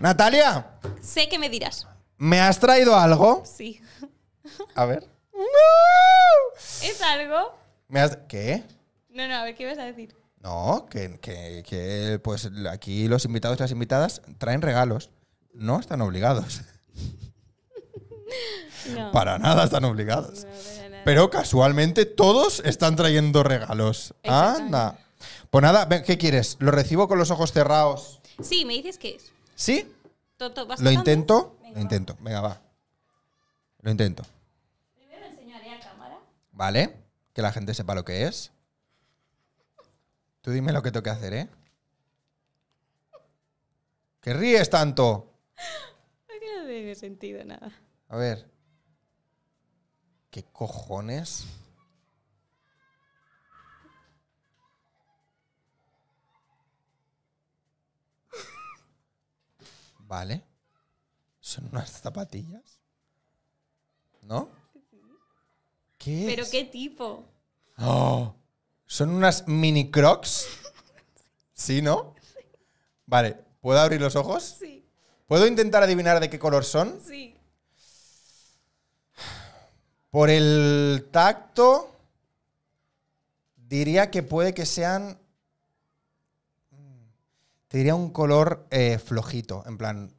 Natalia, Sé que me dirás. ¿me has traído algo? Sí. A ver. ¿Es algo? ¿Qué? No, no, a ver, ¿qué ibas a decir? No, que, pues aquí los invitados y las invitadas traen regalos. No están obligados. No. Para nada están obligados. Pero casualmente todos están trayendo regalos. Anda. Pues nada, ¿qué quieres? ¿Lo recibo con los ojos cerrados? Sí, me dices qué es. ¿Sí? ¿Lo intento? Lo intento. Venga, va. Lo intento. Primero enseñaré a cámara. Vale. Que la gente sepa lo que es. Tú dime lo que tengo que hacer, ¿eh? ¿Qué ríes tanto? no tiene sentido nada. A ver. ¿Qué cojones? Vale. Son unas zapatillas. ¿No? ¿Qué ¿Pero qué tipo? Oh, son unas mini crocs. ¿Sí, no? Vale, ¿puedo abrir los ojos? Sí. ¿Puedo intentar adivinar de qué color son? Sí. Por el tacto, diría que puede que sean te diría un color eh, flojito, en plan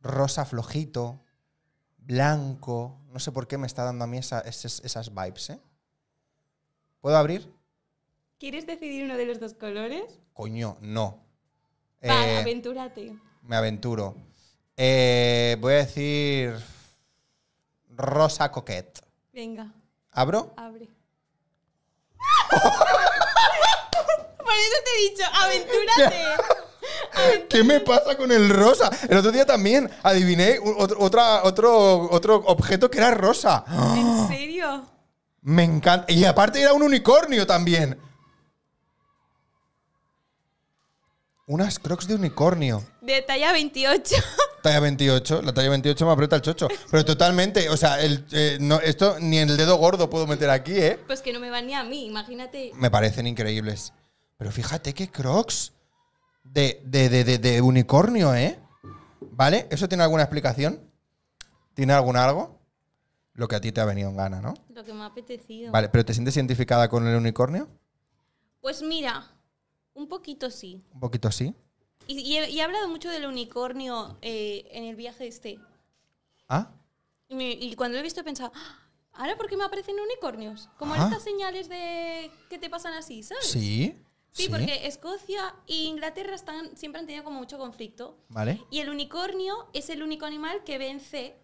rosa flojito, blanco. No sé por qué me está dando a mí esas, vibes, ¿eh? ¿Puedo abrir? ¿Quieres decidir uno de los dos colores? Coño, no. Eh, aventúrate. Me aventuro. Eh, voy a decir rosa coquette. Venga. ¿Abro? Abre. Por eso te he dicho, aventúrate. ¿Qué me pasa con el rosa? El otro día también adiviné otro, otro, otro objeto que era rosa. ¿En serio? Me encanta. Y aparte era un unicornio también. Unas crocs de unicornio. De talla 28. Talla 28. La talla 28 me aprieta el chocho. Pero totalmente, o sea, eh, esto ni el dedo gordo puedo meter aquí, ¿eh? Pues que no me van ni a mí, imagínate. Me parecen increíbles. Pero fíjate qué crocs de, unicornio, ¿eh? ¿Vale? ¿Eso tiene alguna explicación? ¿Tiene algún algo? Lo que a ti te ha venido en gana, ¿no? Lo que me ha apetecido. Vale, pero ¿te sientes identificada con el unicornio? Pues mira, un poquito sí. Un poquito sí. Y, he, hablado mucho del unicornio eh, en el viaje este. ¿Ah? Y, cuando lo he visto he pensado, ah, ¿ahora por qué me aparecen unicornios? Como ah. estas señales de que te pasan así, ¿sabes? Sí. Sí, porque Escocia e Inglaterra están, siempre han tenido como mucho conflicto. Vale. Y el unicornio es el único animal que vence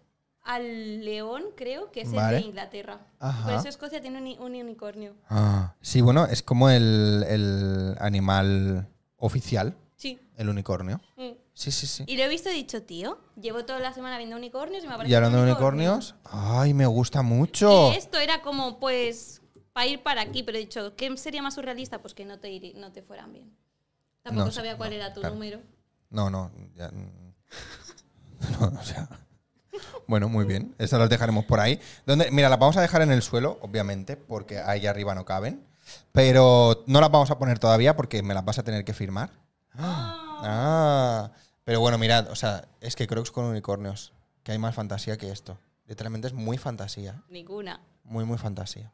al león, creo, que es el de Inglaterra. Por eso Escocia tiene un, unicornio. Ah, sí, bueno, es como el, animal oficial. Sí. El unicornio. Mm. Sí, sí, sí. Y lo he visto y he dicho, tío, llevo toda la semana viendo unicornios y me aparece. Y hablando de unicornios, ay, me gusta mucho. Y esto era como, pues, para ir para aquí, pero he dicho, ¿qué sería más surrealista? Pues que no te, no te fueran bien. Tampoco sabía cuál era tu número. No, no, mm. Bueno, muy bien. Esas las dejaremos por ahí. Mira, las vamos a dejar en el suelo, obviamente, porque ahí arriba no caben. Pero no las vamos a poner todavía porque me las vas a tener que firmar. Ah. ah pero bueno, mirad, o sea, es que Crocs con unicornios, que hay más fantasía que esto. Literalmente es muy fantasía. Ninguna. Muy, muy fantasía.